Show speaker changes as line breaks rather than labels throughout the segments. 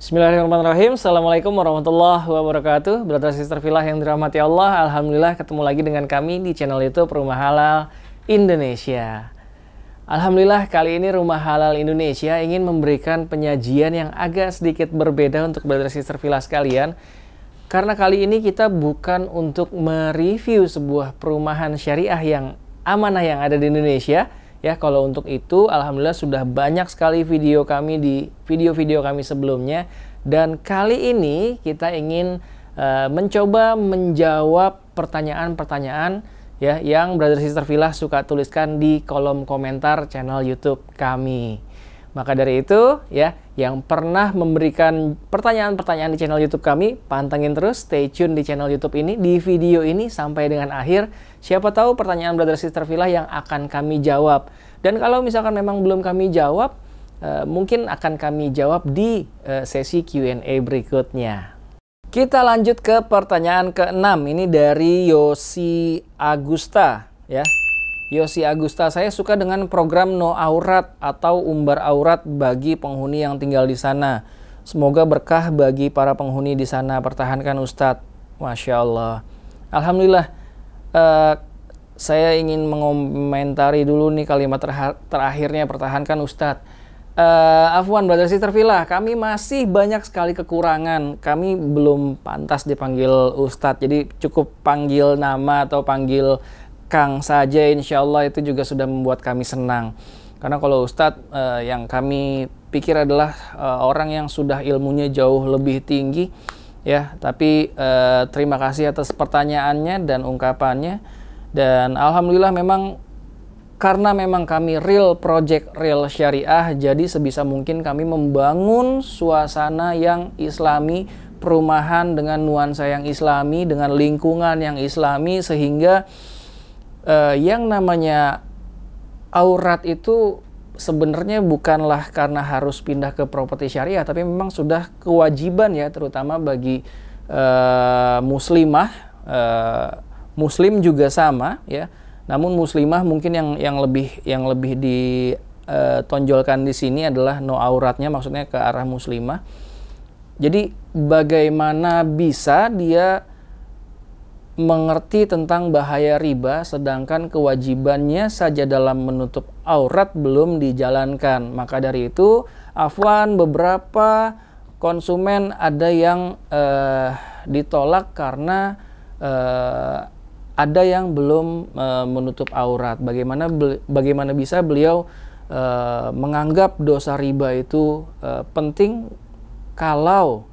Bismillahirrahmanirrahim. Assalamualaikum warahmatullahi wabarakatuh. Brother Sister Filah yang dirahmati Allah. Alhamdulillah ketemu lagi dengan kami di channel YouTube Rumah Halal Indonesia. Alhamdulillah kali ini Rumah Halal Indonesia ingin memberikan penyajian yang agak sedikit berbeda untuk Brother Sister Filah sekalian. Karena kali ini kita bukan untuk mereview sebuah perumahan syariah yang amanah yang ada di Indonesia, Ya, kalau untuk itu alhamdulillah sudah banyak sekali video kami di video-video kami sebelumnya dan kali ini kita ingin uh, mencoba menjawab pertanyaan-pertanyaan ya yang Brother Sister Villa suka tuliskan di kolom komentar channel YouTube kami. Maka dari itu ya yang pernah memberikan pertanyaan-pertanyaan di channel YouTube kami, pantengin terus, stay tune di channel YouTube ini, di video ini sampai dengan akhir Siapa tahu pertanyaan brother sister villa yang akan kami jawab. Dan kalau misalkan memang belum kami jawab, uh, mungkin akan kami jawab di uh, sesi Q&A berikutnya. Kita lanjut ke pertanyaan keenam Ini dari Yosi Agusta ya. Yosi Agusta, saya suka dengan program No Aurat atau Umbar Aurat bagi penghuni yang tinggal di sana. Semoga berkah bagi para penghuni di sana. Pertahankan Ustadz. Masya Allah. Alhamdulillah uh, saya ingin mengomentari dulu nih kalimat terakhirnya pertahankan Ustadz. Uh, Afwan, Brother Sister Villa, kami masih banyak sekali kekurangan. Kami belum pantas dipanggil Ustadz, jadi cukup panggil nama atau panggil Kang saja insya Allah itu juga sudah membuat kami senang. Karena kalau Ustadz uh, yang kami pikir adalah uh, orang yang sudah ilmunya jauh lebih tinggi, Ya, tapi eh, terima kasih atas pertanyaannya dan ungkapannya. Dan alhamdulillah memang karena memang kami real project real syariah, jadi sebisa mungkin kami membangun suasana yang islami, perumahan dengan nuansa yang islami, dengan lingkungan yang islami sehingga eh, yang namanya aurat itu sebenarnya bukanlah karena harus pindah ke properti syariah, tapi memang sudah kewajiban ya, terutama bagi uh, muslimah, uh, muslim juga sama ya. Namun muslimah mungkin yang yang lebih yang lebih ditonjolkan eh, di sini adalah no auratnya, maksudnya ke arah muslimah. Jadi bagaimana bisa dia mengerti tentang bahaya riba sedangkan kewajibannya saja dalam menutup aurat belum dijalankan. Maka dari itu, afwan beberapa konsumen ada yang eh, ditolak karena eh, ada yang belum eh, menutup aurat. Bagaimana bagaimana bisa beliau eh, menganggap dosa riba itu eh, penting kalau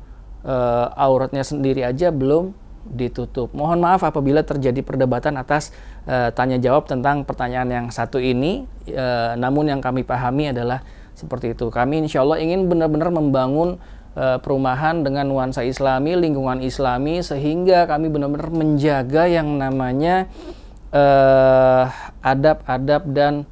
eh, auratnya sendiri aja belum ditutup. Mohon maaf apabila terjadi perdebatan atas uh, eh, tanya jawab tentang pertanyaan yang satu ini. Uh, namun yang kami pahami adalah seperti itu. Kami insya Allah ingin benar-benar membangun uh, perumahan dengan nuansa Islami, lingkungan Islami, sehingga kami benar-benar menjaga yang namanya adab-adab dan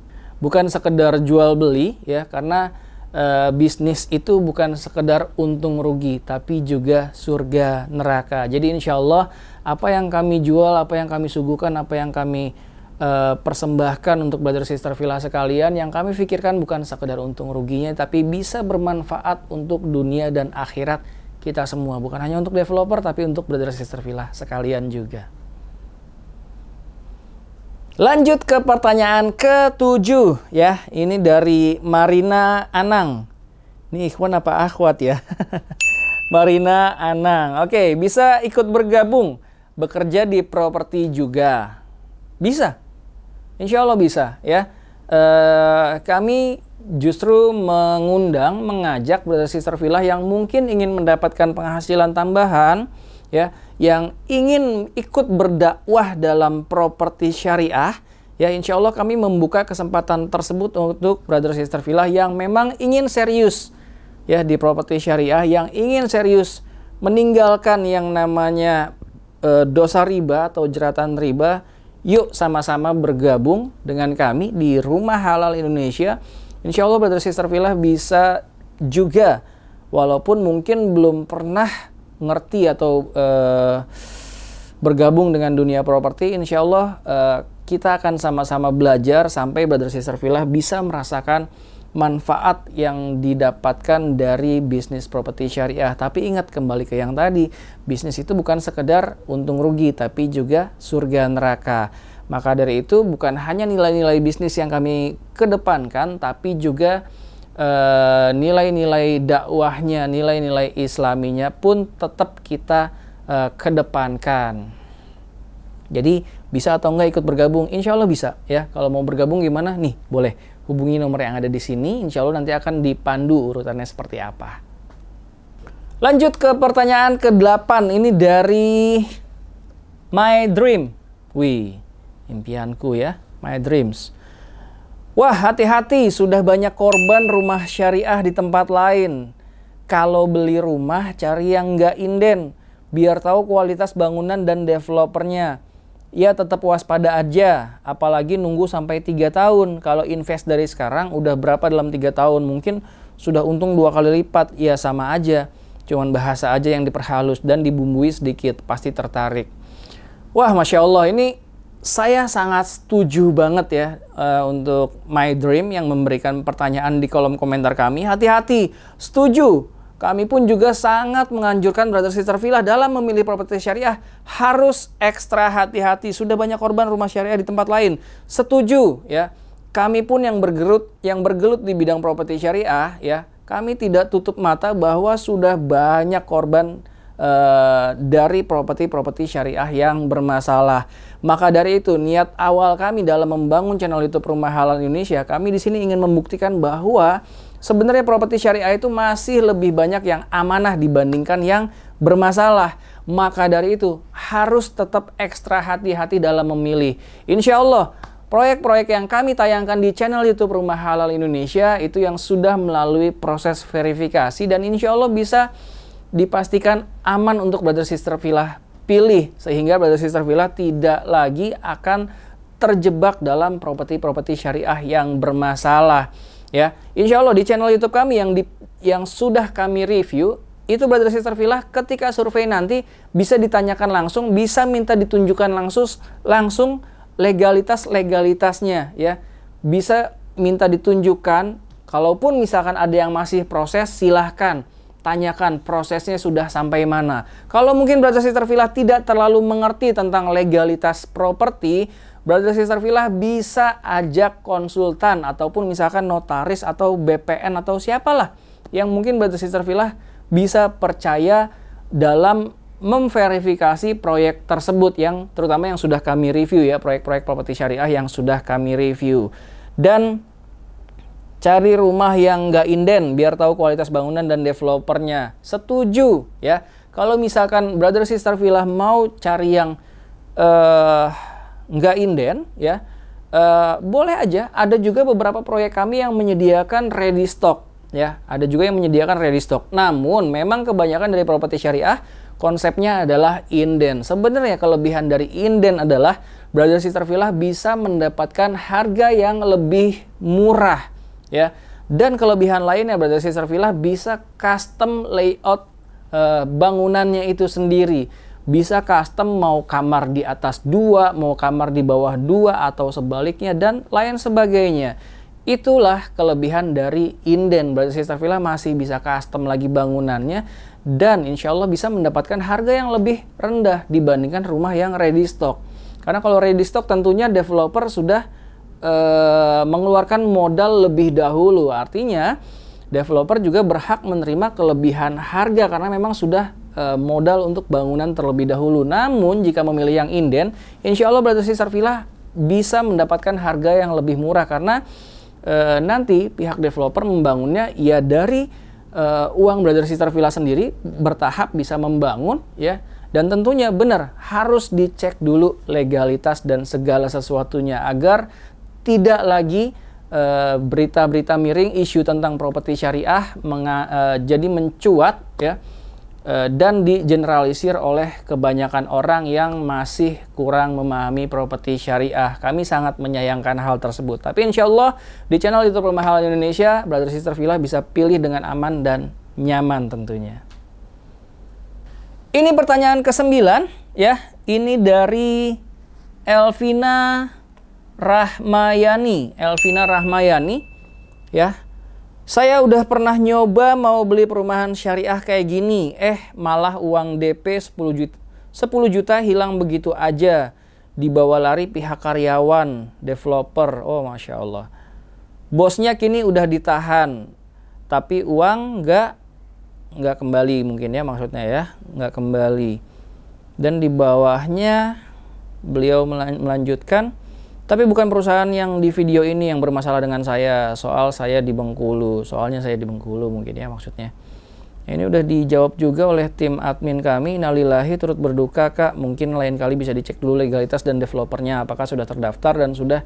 bukan sekedar jual beli ya, karena Eh, bisnis itu bukan sekedar untung rugi tapi juga surga neraka. Jadi insya Allah apa yang kami jual, apa yang kami suguhkan, apa yang kami uh, persembahkan untuk brother sister villa sekalian yang kami pikirkan bukan sekedar untung ruginya tapi bisa bermanfaat untuk dunia dan akhirat kita semua bukan hanya untuk developer tapi untuk brother sister villa sekalian juga. Lanjut ke pertanyaan ketujuh ya. Ini dari Marina Anang. Ini ikhwan apa akhwat ya? Marina Anang. Oke, bisa ikut bergabung bekerja di properti juga. Bisa. Insya Allah bisa ya. E, kami justru mengundang, mengajak brother sister villa yang mungkin ingin mendapatkan penghasilan tambahan ya yang ingin ikut berdakwah dalam properti syariah ya insya Allah kami membuka kesempatan tersebut untuk brother sister villa yang memang ingin serius ya di properti syariah yang ingin serius meninggalkan yang namanya e, dosa riba atau jeratan riba yuk sama-sama bergabung dengan kami di Rumah Halal Indonesia insya Allah brother sister villa bisa juga walaupun mungkin belum pernah ngerti atau uh, bergabung dengan dunia properti, insya Allah uh, eh, kita akan sama-sama belajar sampai Brother Sister Villa bisa merasakan manfaat yang didapatkan dari bisnis properti syariah. Tapi ingat kembali ke yang tadi, bisnis itu bukan sekedar untung rugi, tapi juga surga neraka. Maka dari itu bukan hanya nilai-nilai bisnis yang kami kedepankan, tapi juga Eh, nilai-nilai uh, dakwahnya, nilai-nilai islaminya pun tetap kita uh, kedepankan. Jadi bisa atau enggak ikut bergabung? Insya Allah bisa ya. Kalau mau bergabung gimana? Nih boleh hubungi nomor yang ada di sini. Insya Allah nanti akan dipandu urutannya seperti apa. Lanjut ke pertanyaan ke-8. Ini dari My Dream. Wih, impianku ya. My Dreams. Wah, hati-hati, sudah banyak korban rumah syariah di tempat lain. Kalau beli rumah, cari yang nggak inden, biar tahu kualitas bangunan dan developernya. Ya tetap waspada aja, apalagi nunggu sampai 3 tahun. Kalau invest dari sekarang, udah berapa dalam 3 tahun? Mungkin sudah untung dua kali lipat, ya sama aja. Cuman bahasa aja yang diperhalus dan dibumbui sedikit, pasti tertarik. Wah, Masya Allah, ini saya sangat setuju banget ya uh, untuk My Dream yang memberikan pertanyaan di kolom komentar kami. Hati-hati, setuju. Kami pun juga sangat menganjurkan Brother Sister Villa dalam memilih properti syariah harus ekstra hati-hati. Sudah banyak korban rumah syariah di tempat lain. Setuju ya. Kami pun yang bergerut yang bergelut di bidang properti syariah ya, kami tidak tutup mata bahwa sudah banyak korban Eh, dari properti-properti syariah yang bermasalah. Maka dari itu, niat awal kami dalam membangun channel YouTube Rumah Halal Indonesia, kami di sini ingin membuktikan bahwa sebenarnya properti syariah itu masih lebih banyak yang amanah dibandingkan yang bermasalah. Maka dari itu, harus tetap ekstra hati-hati dalam memilih. Insya Allah, proyek-proyek yang kami tayangkan di channel YouTube Rumah Halal Indonesia itu yang sudah melalui proses verifikasi dan insya Allah bisa dipastikan aman untuk brother sister villa pilih sehingga brother sister villa tidak lagi akan terjebak dalam properti-properti syariah yang bermasalah ya insya Allah di channel YouTube kami yang di yang sudah kami review itu brother sister villa ketika survei nanti bisa ditanyakan langsung bisa minta ditunjukkan langsung langsung legalitas legalitasnya ya bisa minta ditunjukkan kalaupun misalkan ada yang masih proses silahkan tanyakan prosesnya sudah sampai mana. Kalau mungkin Brother Sister Villa tidak terlalu mengerti tentang legalitas properti, Brother Sister Villa bisa ajak konsultan ataupun misalkan notaris atau BPN atau siapalah yang mungkin Brother Sister Villa bisa percaya dalam memverifikasi proyek tersebut yang terutama yang sudah kami review ya, proyek-proyek properti syariah yang sudah kami review. Dan Cari rumah yang nggak inden biar tahu kualitas bangunan dan developernya. Setuju ya. Kalau misalkan brother sister villa mau cari yang eh, nggak inden ya, uh, boleh aja. Ada juga beberapa proyek kami yang menyediakan ready stock ya. Ada juga yang menyediakan ready stock. Namun memang kebanyakan dari properti syariah konsepnya adalah inden. Sebenarnya kelebihan dari inden adalah Brother Sister Villa bisa mendapatkan harga yang lebih murah ya. Dan kelebihan lainnya Brother Sister Villa bisa custom layout uh, bangunannya itu sendiri. Bisa custom mau kamar di atas dua, mau kamar di bawah dua atau sebaliknya dan lain sebagainya. Itulah kelebihan dari Inden. Brother Sister Villa masih bisa custom lagi bangunannya dan insya Allah bisa mendapatkan harga yang lebih rendah dibandingkan rumah yang ready stock. Karena kalau ready stock tentunya developer sudah Eh, mengeluarkan modal lebih dahulu. Artinya developer juga berhak menerima kelebihan harga karena memang sudah eh, modal untuk bangunan terlebih dahulu. Namun jika memilih yang inden, insya Allah Brother Sister Villa bisa mendapatkan harga yang lebih murah karena e, nanti pihak developer membangunnya ya dari e, uang Brother Sister Villa sendiri bertahap bisa membangun ya dan tentunya benar harus dicek dulu legalitas dan segala sesuatunya agar tidak lagi eh, berita-berita miring isu tentang properti syariah menga, eh, jadi mencuat ya eh, dan digeneralisir oleh kebanyakan orang yang masih kurang memahami properti syariah. Kami sangat menyayangkan hal tersebut. Tapi insya Allah di channel YouTube Rumah Halal Indonesia, Brother Sister Villa bisa pilih dengan aman dan nyaman tentunya. Ini pertanyaan ke-9 ya. Ini dari Elvina Rahmayani, Elvina Rahmayani, ya. Saya udah pernah nyoba mau beli perumahan syariah kayak gini, eh malah uang DP 10 juta, 10 juta hilang begitu aja. Dibawa lari pihak karyawan, developer. Oh, masya Allah. Bosnya kini udah ditahan, tapi uang nggak nggak kembali mungkin ya maksudnya ya, nggak kembali. Dan di bawahnya beliau melanjutkan tapi bukan perusahaan yang di video ini yang bermasalah dengan saya, soal saya di Bengkulu, soalnya saya di Bengkulu mungkin ya maksudnya. Ini udah dijawab juga oleh tim admin kami, nalilahi turut berduka kak, mungkin lain kali bisa dicek dulu legalitas dan developernya, apakah sudah terdaftar dan sudah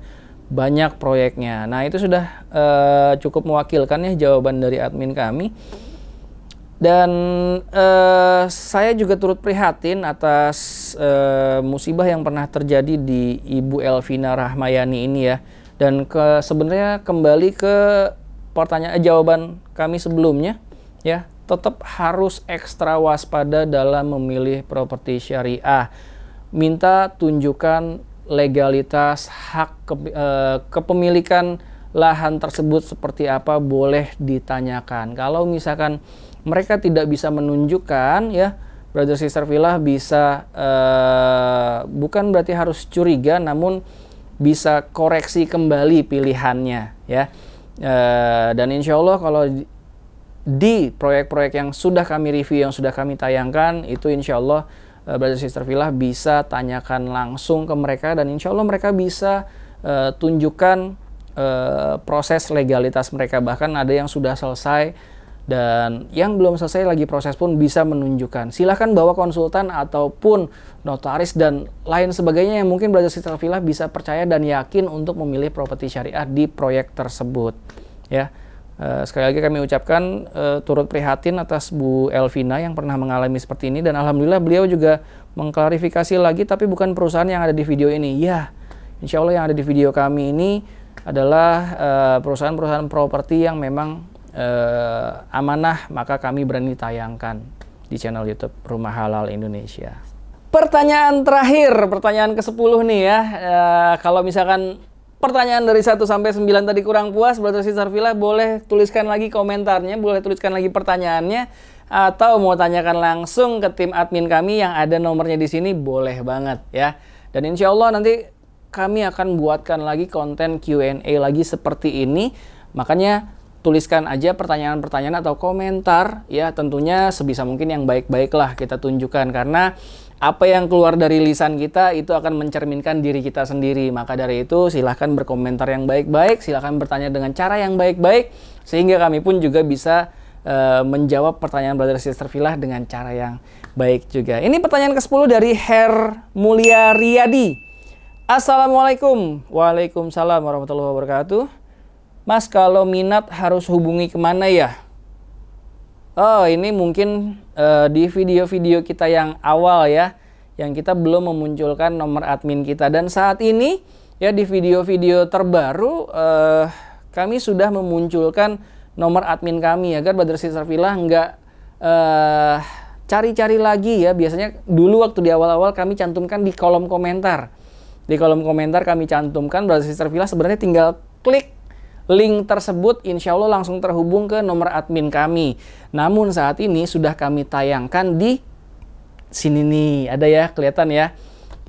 banyak proyeknya. Nah itu sudah uh, cukup mewakilkan ya jawaban dari admin kami. Dan uh, saya juga turut prihatin atas uh, musibah yang pernah terjadi di Ibu Elvina Rahmayani ini ya. Dan ke sebenarnya kembali ke pertanyaan eh, jawaban kami sebelumnya ya, tetap harus ekstra waspada dalam memilih properti syariah. Minta tunjukkan legalitas hak ke, kepemilikan lahan tersebut seperti apa boleh ditanyakan. Kalau misalkan mereka tidak bisa menunjukkan ya brother sister villa bisa eh, bukan berarti harus curiga namun bisa koreksi kembali pilihannya ya. Eh, dan insya Allah kalau di proyek-proyek yang sudah kami review, yang sudah kami tayangkan, itu insya Allah uh, Brother Sister Villa bisa tanyakan langsung ke mereka dan insya Allah mereka bisa uh, tunjukkan Eh, proses legalitas mereka bahkan ada yang sudah selesai dan yang belum selesai lagi proses pun bisa menunjukkan. Silahkan bawa konsultan ataupun notaris dan lain sebagainya yang mungkin belajar secara villa bisa percaya dan yakin untuk memilih properti syariah di proyek tersebut. Ya, eh, sekali lagi kami ucapkan eh, turut prihatin atas Bu Elvina yang pernah mengalami seperti ini dan alhamdulillah beliau juga mengklarifikasi lagi tapi bukan perusahaan yang ada di video ini. Ya, insya Allah yang ada di video kami ini adalah eh, perusahaan-perusahaan properti yang memang eh, amanah maka kami berani tayangkan di channel YouTube Rumah Halal Indonesia. Pertanyaan terakhir, pertanyaan ke-10 nih ya. Eh, kalau misalkan pertanyaan dari 1 sampai 9 tadi kurang puas, Brother Sister Villa boleh tuliskan lagi komentarnya, boleh tuliskan lagi pertanyaannya atau mau tanyakan langsung ke tim admin kami yang ada nomornya di sini boleh banget ya. Dan insya Allah nanti kami akan buatkan lagi konten Q&A lagi seperti ini. Makanya tuliskan aja pertanyaan-pertanyaan atau komentar ya tentunya sebisa mungkin yang baik baiklah kita tunjukkan karena apa yang keluar dari lisan kita itu akan mencerminkan diri kita sendiri. Maka dari itu silahkan berkomentar yang baik-baik, silahkan bertanya dengan cara yang baik-baik sehingga kami pun juga bisa e, menjawab pertanyaan Brother Sister Villa dengan cara yang baik juga. Ini pertanyaan ke-10 dari Her Mulia Riyadi. Assalamualaikum. Waalaikumsalam warahmatullahi wabarakatuh. Mas kalau minat harus hubungi kemana ya? Oh ini mungkin uh, di video-video kita yang awal ya. Yang kita belum memunculkan nomor admin kita. Dan saat ini ya di video-video terbaru uh, kami sudah memunculkan nomor admin kami. Agar Badr Villa nggak... Uh, cari-cari lagi ya biasanya dulu waktu di awal-awal kami cantumkan di kolom komentar di kolom komentar kami cantumkan Brother Sister Villa sebenarnya tinggal klik link tersebut insya Allah langsung terhubung ke nomor admin kami. Namun saat ini sudah kami tayangkan di sini nih, ada ya kelihatan ya.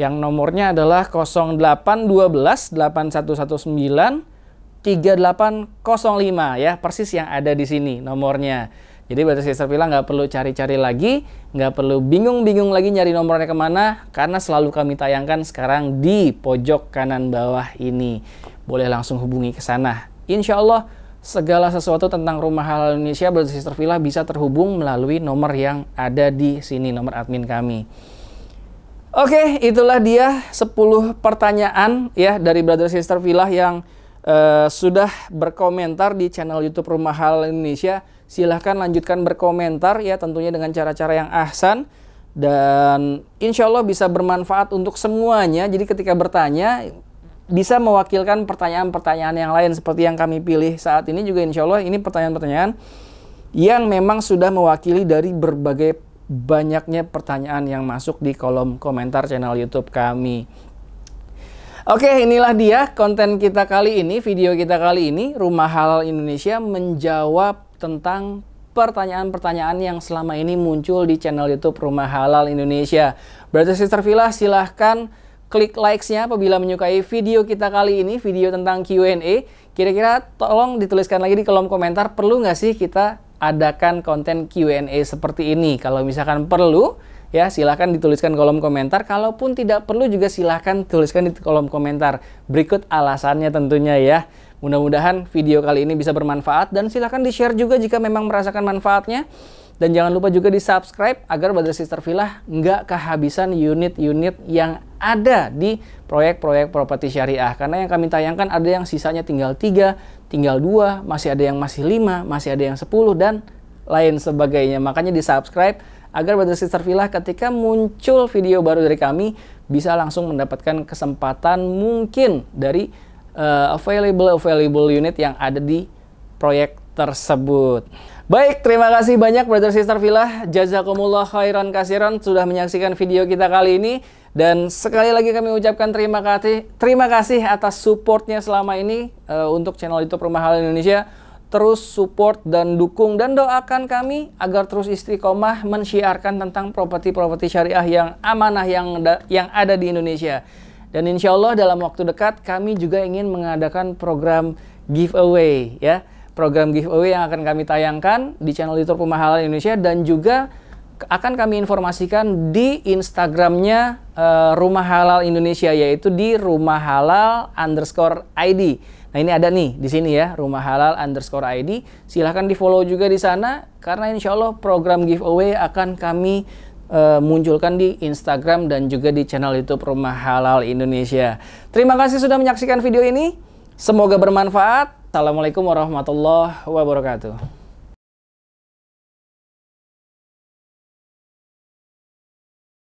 Yang nomornya adalah 0812 8119 3805 ya, persis yang ada di sini nomornya. Jadi Brother Sister Villa nggak perlu cari-cari lagi, nggak perlu bingung-bingung lagi nyari nomornya kemana, karena selalu kami tayangkan sekarang di pojok kanan bawah ini. Boleh langsung hubungi ke sana. Insya Allah, segala sesuatu tentang rumah halal Indonesia Brother Sister Villa bisa terhubung melalui nomor yang ada di sini, nomor admin kami. Oke, itulah dia 10 pertanyaan ya dari Brother Sister Villa yang Eh, sudah berkomentar di channel YouTube Rumah Hal Indonesia. Silahkan lanjutkan berkomentar ya tentunya dengan cara-cara yang ahsan dan insya Allah bisa bermanfaat untuk semuanya. Jadi ketika bertanya bisa mewakilkan pertanyaan-pertanyaan yang lain seperti yang kami pilih saat ini juga insya Allah ini pertanyaan-pertanyaan yang memang sudah mewakili dari berbagai banyaknya pertanyaan yang masuk di kolom komentar channel YouTube kami. Oke, inilah dia konten kita kali ini, video kita kali ini. Rumah Halal Indonesia menjawab tentang pertanyaan-pertanyaan yang selama ini muncul di channel YouTube Rumah Halal Indonesia. Berarti Sister Villa silahkan klik likes-nya apabila menyukai video kita kali ini, video tentang Q&A. Kira-kira tolong dituliskan lagi di kolom komentar, perlu nggak sih kita adakan konten Q&A seperti ini? Kalau misalkan perlu, ya silahkan dituliskan kolom komentar. Kalaupun tidak perlu juga silahkan tuliskan di kolom komentar. Berikut alasannya tentunya ya. Mudah-mudahan video kali ini bisa bermanfaat dan silahkan di-share juga jika memang merasakan manfaatnya. Dan jangan lupa juga di-subscribe agar Brother Sister Villa nggak kehabisan unit-unit yang ada di proyek-proyek properti syariah. Karena yang kami tayangkan ada yang sisanya tinggal 3, tinggal 2, masih ada yang masih 5, masih ada yang 10, dan lain sebagainya. Makanya di-subscribe agar Brother Sister Villa ketika muncul video baru dari kami bisa langsung mendapatkan kesempatan mungkin dari uh, available available unit yang ada di proyek tersebut. Baik, terima kasih banyak Brother Sister Villa. Jazakumullah khairan kasiran sudah menyaksikan video kita kali ini. Dan sekali lagi kami ucapkan terima kasih, terima kasih atas supportnya selama ini uh, untuk channel YouTube Rumah Halal Indonesia terus support dan dukung dan doakan kami agar terus istiqomah mensyiarkan tentang properti-properti syariah yang amanah yang yang ada di Indonesia. Dan insya Allah dalam waktu dekat kami juga ingin mengadakan program giveaway ya. Program giveaway yang akan kami tayangkan di channel YouTube Pemahalan Indonesia dan juga akan kami informasikan di Instagramnya uh, Rumah Halal Indonesia yaitu di Rumah Halal underscore ID. Nah ini ada nih di sini ya Rumah Halal underscore ID. Silahkan di follow juga di sana karena insya Allah program giveaway akan kami uh, munculkan di Instagram dan juga di channel YouTube Rumah Halal Indonesia. Terima kasih sudah menyaksikan video ini. Semoga bermanfaat. Assalamualaikum warahmatullahi wabarakatuh.